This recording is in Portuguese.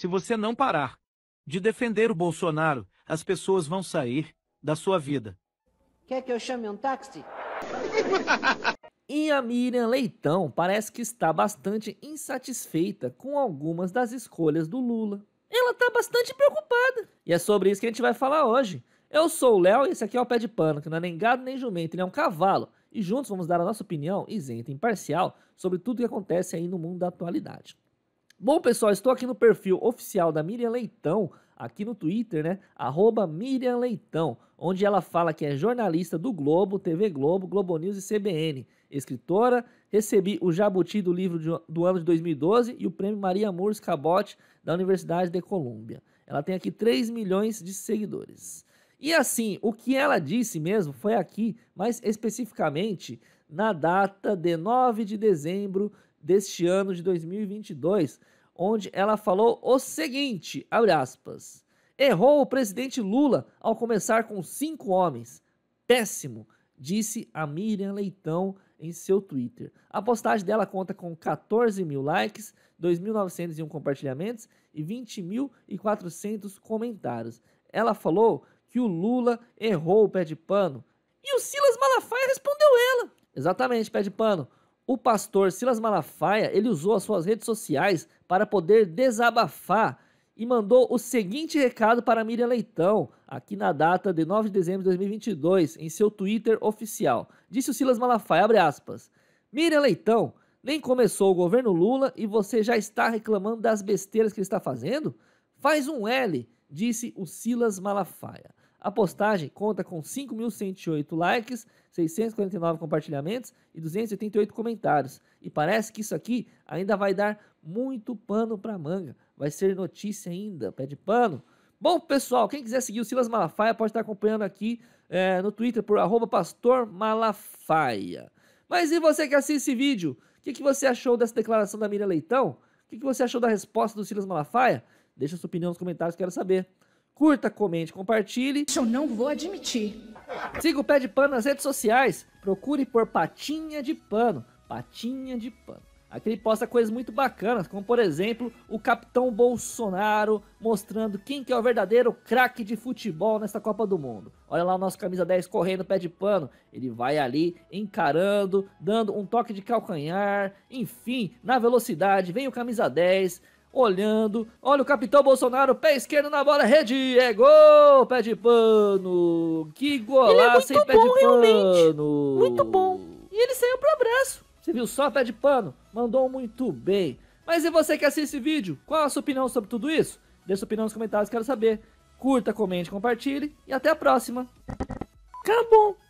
Se você não parar de defender o Bolsonaro, as pessoas vão sair da sua vida. Quer que eu chame um táxi? E a Miriam Leitão parece que está bastante insatisfeita com algumas das escolhas do Lula. Ela está bastante preocupada. E é sobre isso que a gente vai falar hoje. Eu sou o Léo e esse aqui é o Pé de Pano, que não é nem gado nem jumento, ele é um cavalo. E juntos vamos dar a nossa opinião isenta e imparcial sobre tudo o que acontece aí no mundo da atualidade. Bom, pessoal, estou aqui no perfil oficial da Miriam Leitão, aqui no Twitter, né? Arroba Miriam Leitão, onde ela fala que é jornalista do Globo, TV Globo, Globo News e CBN. Escritora, recebi o Jabuti do livro de, do ano de 2012 e o prêmio Maria Murs Cabot da Universidade de Colômbia. Ela tem aqui 3 milhões de seguidores. E assim, o que ela disse mesmo foi aqui, mais especificamente na data de 9 de dezembro deste ano de 2022, onde ela falou o seguinte, aspas, Errou o presidente Lula ao começar com cinco homens. Péssimo, disse a Miriam Leitão em seu Twitter. A postagem dela conta com 14 mil likes, 2.901 compartilhamentos e 20.400 comentários. Ela falou que o Lula errou o pé de pano e o Silas Malafaia respondeu ela. Exatamente, pé de pano. O pastor Silas Malafaia, ele usou as suas redes sociais para poder desabafar e mandou o seguinte recado para Miriam Leitão, aqui na data de 9 de dezembro de 2022, em seu Twitter oficial. Disse o Silas Malafaia, abre aspas, Miriam Leitão, nem começou o governo Lula e você já está reclamando das besteiras que ele está fazendo? Faz um L, disse o Silas Malafaia. A postagem conta com 5.108 likes, 649 compartilhamentos e 288 comentários. E parece que isso aqui ainda vai dar muito pano para manga. Vai ser notícia ainda, pé de pano. Bom, pessoal, quem quiser seguir o Silas Malafaia pode estar acompanhando aqui é, no Twitter por pastormalafaia. Mas e você que assiste esse vídeo? O que, que você achou dessa declaração da Miriam Leitão? O que, que você achou da resposta do Silas Malafaia? Deixa sua opinião nos comentários, quero saber. Curta, comente, compartilhe. Isso eu não vou admitir. Siga o Pé de Pano nas redes sociais. Procure por Patinha de Pano. Patinha de Pano. Aqui ele posta coisas muito bacanas, como por exemplo o Capitão Bolsonaro mostrando quem que é o verdadeiro craque de futebol nesta Copa do Mundo. Olha lá o nosso camisa 10 correndo pé de pano. Ele vai ali encarando, dando um toque de calcanhar, enfim, na velocidade, vem o camisa 10 olhando. Olha o capitão Bolsonaro, pé esquerdo na bola, rede, é gol, pé de pano. Que golaço, ele é pé bom, de pano. Muito bom. E ele saiu pro abraço. Você viu só, pé de pano? Mandou muito bem. Mas e você que assiste esse vídeo? Qual a sua opinião sobre tudo isso? Deixa sua opinião nos comentários, quero saber. Curta, comente, compartilhe e até a próxima. Acabou.